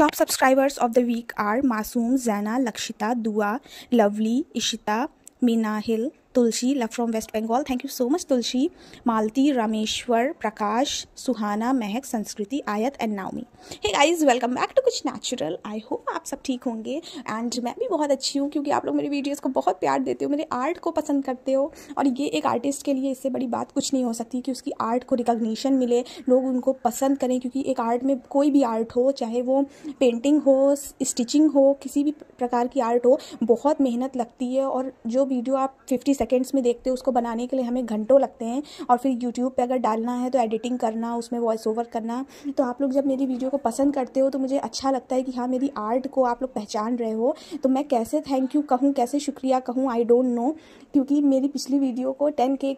top subscribers of the week are Masoom Jaina Lakshita Dua lovely Ishita Meena Hill Tulsi love from West Bengal thank you so much Tulsi Malti Rameshwar Prakash Suhana Mahak Sanskriti Ayat and Naomi hey guys welcome back to कुछ natural I hope आप सब ठीक होंगे and मैं भी बहुत अच्छी हूँ क्योंकि आप लोग मेरी वीडियोज़ को बहुत प्यार देते हो मेरे आर्ट को पसंद करते हो और ये एक आर्टिस्ट के लिए इससे बड़ी बात कुछ नहीं हो सकती कि उसकी आर्ट को रिकग्निशन मिले लोग उनको पसंद करें क्योंकि एक आर्ट में कोई भी आर्ट हो चाहे वो पेंटिंग हो स्टिचिंग हो किसी भी प्रकार की आर्ट हो बहुत मेहनत लगती है और जो वीडियो आप फिफ्टी सेकेंड्स में देखते हैं उसको बनाने के लिए हमें घंटों लगते हैं और फिर यूट्यूब पर अगर डालना है तो एडिटिंग करना उसमें वॉइस ओवर करना तो आप लोग जब मेरी वीडियो को पसंद करते हो तो मुझे अच्छा लगता है कि हाँ मेरी आर्ट को आप लोग पहचान रहे हो तो मैं कैसे थैंक यू कहूँ कैसे शुक्रिया कहूँ आई डोंट नो क्योंकि मेरी पिछली वीडियो को टेन के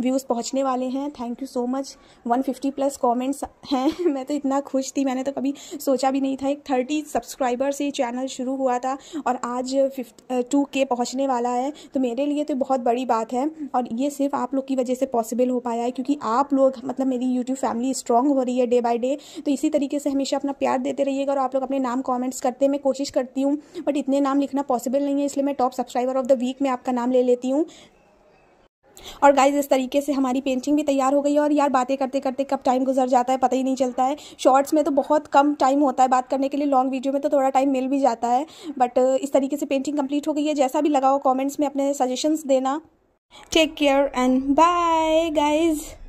व्यूज़ पहुंचने वाले हैं thank you so much 150 plus comments हैं मैं तो इतना खुश थी मैंने तो कभी सोचा भी नहीं था एक थर्टी सब्सक्राइबर से चैनल शुरू हुआ था और आज फिफ्ट टू के पहुँचने वाला है तो मेरे लिए तो बहुत बड़ी बात है और ये सिर्फ आप लोग की वजह से पॉसिबल हो पाया है क्योंकि आप लोग मतलब मेरी यूट्यूब फैमिली स्ट्रॉन्ग हो रही है डे बाई डे तो इसी तरीके से हमेशा अपना प्यार देते रहिएगा और आप लोग अपने नाम कॉमेंट्स करते मैं कोशिश करती हूँ बट इतने नाम लिखना पॉसिबल नहीं है इसलिए मैं top subscriber of the week में आपका नाम ले लेती हूँ और गाइज इस तरीके से हमारी पेंटिंग भी तैयार हो गई है और यार बातें करते करते कब टाइम गुजर जाता है पता ही नहीं चलता है शॉर्ट्स में तो बहुत कम टाइम होता है बात करने के लिए लॉन्ग वीडियो में तो थोड़ा टाइम मिल भी जाता है बट इस तरीके से पेंटिंग कंप्लीट हो गई है जैसा भी लगाओ कॉमेंट्स में अपने सजेशंस देना take care and bye guys